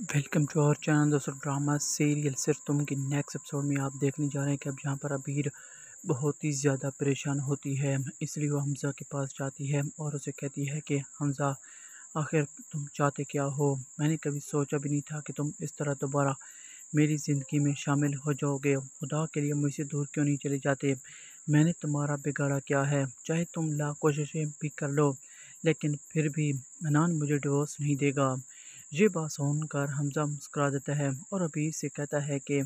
welcome to our channel दोस्तों drama serial सिर्फ तुम की नेक्स्ट एपिसोड में आप देखने जा रहे हैं कि अब यहाँ पर अबीर बहुत ही ज़्यादा परेशान होती है इसलिए वो हमज़ा के पास जाती है और उसे कहती है कि हमज़ा आखिर तुम चाहते क्या हो मैंने कभी सोचा भी नहीं था कि तुम इस तरह दोबारा मेरी ज़िंदगी में शामिल हो जाओगे खुदा के लिए मुझसे दूर क्यों नहीं चले जाते मैंने तुम्हारा बिगाड़ा क्या है चाहे तुम ला कोशिशें भी कर लो लेकिन फिर भी अनान मुझे डिवोर्स नहीं देगा ये बात सुनकर हमजा मुस्करा देता है और अबीर से कहता है कि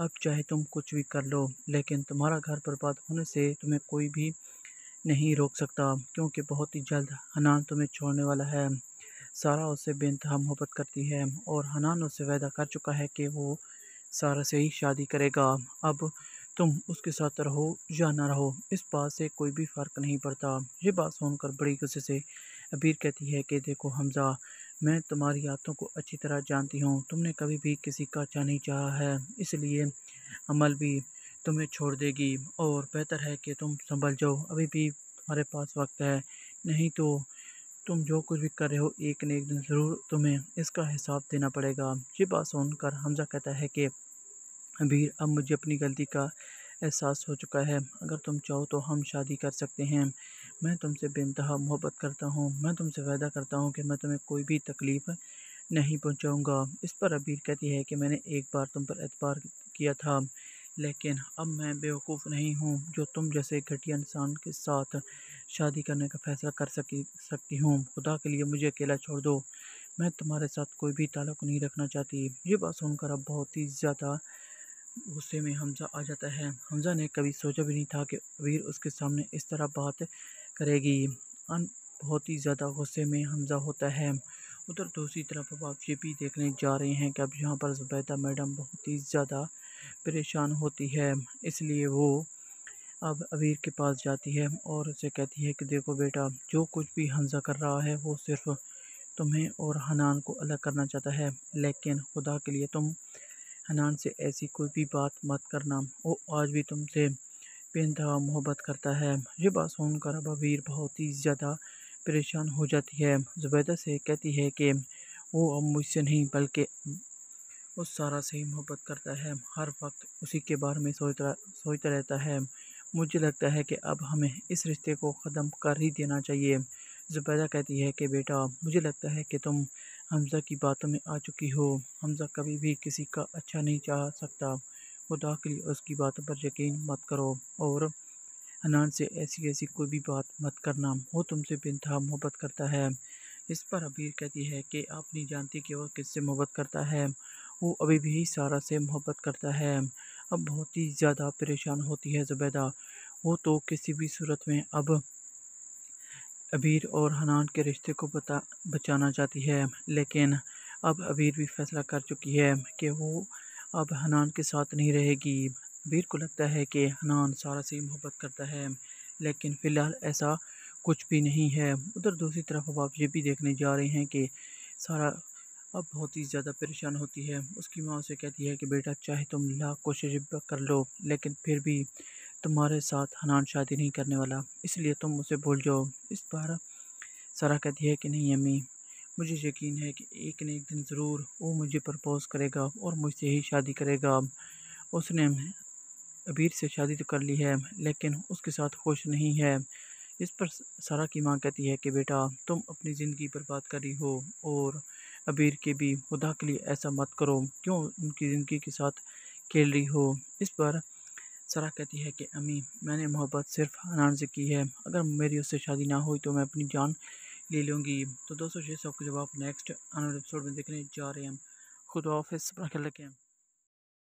अब चाहे तुम कुछ भी कर लो लेकिन तुम्हारा घर बर्बाद होने से तुम्हें कोई भी नहीं रोक सकता क्योंकि बहुत ही जल्द हनान तुम्हें छोड़ने वाला है सारा उससे बेनतहा मोहब्बत करती है और हनान उससे वादा कर चुका है कि वो सारा से ही शादी करेगा अब तुम उसके साथ रहो या ना रहो इस बात से कोई भी फ़र्क नहीं पड़ता ये बात सुनकर बड़ी गुस्से से अबीर कहती है कि देखो हमजा मैं तुम्हारी आदतों को अच्छी तरह जानती हूँ तुमने कभी भी किसी का अच्छा नहीं चाहा है इसलिए अमल भी तुम्हें छोड़ देगी और बेहतर है कि तुम संभल जाओ अभी भी तुम्हारे पास वक्त है नहीं तो तुम जो कुछ भी कर रहे हो एक न एक दिन ज़रूर तुम्हें इसका हिसाब देना पड़ेगा ये बात सुनकर हमजा कहता है कि अबीर अब मुझे अपनी गलती का एहसास हो चुका है अगर तुम चाहो तो हम शादी कर सकते हैं मैं तुमसे बेनतहा मोहब्बत करता हूँ मैं तुमसे वादा करता हूँ कि मैं तुम्हें कोई भी तकलीफ़ नहीं पहुँचाऊँगा इस पर अबीर कहती है कि मैंने एक बार तुम पर एतबार किया था लेकिन अब मैं बेवकूफ़ नहीं हूँ जो तुम जैसे घटिया इंसान के साथ शादी करने का फ़ैसला कर सकी सकती हूँ खुदा के लिए मुझे अकेला छोड़ दो मैं तुम्हारे साथ कोई भी ताल्लुक नहीं रखना चाहती ये बात सुनकर अब बहुत ही ज़्यादा गुस्से में हमजा आ जाता है हमजा ने कभी सोचा भी नहीं था कि वीर उसके सामने इस तरह बात करेगी अन बहुत ही ज़्यादा गुस्से में हमज़ा होता है उधर दूसरी तरफ अब आप ये भी देखने जा रहे हैं कि अब यहाँ पर ज़ुबैदा मैडम बहुत ही ज़्यादा परेशान होती है इसलिए वो अब अबीर के पास जाती है और उसे कहती है कि देखो बेटा जो कुछ भी हमजा कर रहा है वो सिर्फ तुम्हें और हनान को अलग करना चाहता है लेकिन खुदा के लिए तुम हनान से ऐसी कोई भी बात मत करना वो आज भी तुमसे बेानतहा मोहब्बत करता है ये बात सुनकर अबावीर बहुत ही ज़्यादा परेशान हो जाती है ज़ुबैदा से कहती है कि वो अब मुझसे नहीं बल्कि उस सारा से ही मोहब्बत करता है हर वक्त उसी के बारे में सोचता सोचता रहता है मुझे लगता है कि अब हमें इस रिश्ते को ख़त्म कर ही देना चाहिए ज़ुबैदा कहती है कि बेटा मुझे लगता है कि तुम हमज़ा की बातों में आ चुकी हो हमज़ा कभी भी किसी का अच्छा नहीं चाह सकता खुदा के लिए उसकी बातों पर यकीन मत करो और अनान से ऐसी ऐसी कोई भी बात मत करना वो तुमसे बेनतहा मोहब्बत करता है इस पर अबीर कहती है कि आप नहीं जानती कि वह किससे मोहब्बत करता है वो अभी भी सारा से मोहब्बत करता है अब बहुत ही ज़्यादा परेशान होती है जुबैदा वो तो किसी भी सूरत में अब अबीर और हनान के रिश्ते को बता बचाना चाहती है लेकिन अब अबीर भी फैसला कर चुकी है कि वो अब हनान के साथ नहीं रहेगी वीर को लगता है कि हनान सारा से मोहब्बत करता है लेकिन फ़िलहाल ऐसा कुछ भी नहीं है उधर दूसरी तरफ अब आप ये भी देखने जा रहे हैं कि सारा अब बहुत ही ज़्यादा परेशान होती है उसकी माँ उसे कहती है कि बेटा चाहे तुम लाख कोशिश कर लो लेकिन फिर भी तुम्हारे साथ हनान शादी नहीं करने वाला इसलिए तुम उसे भूल जाओ इस बार सारा कहती है कि नहीं अम्मी मुझे यकीन है कि एक न एक दिन ज़रूर वो मुझे प्रपोज़ करेगा और मुझसे ही शादी करेगा उसने अबीर से शादी तो कर ली है लेकिन उसके साथ खुश नहीं है इस पर सारा की माँ कहती है कि बेटा तुम अपनी ज़िंदगी बर्बाद रही हो और अबीर के भी खुदा के लिए ऐसा मत करो क्यों उनकी ज़िंदगी के साथ खेल रही हो इस पर सरा कहती है कि अम्मी मैंने मोहब्बत सिर्फ अनान से की है अगर मेरी उससे शादी ना हुई तो मैं अपनी जान ले लूँगी तो दोस्तों ये सब कुछ जब आप नेक्स्ट एपिसोड में देखने जा रहे हैं खुद ऑफिस रखें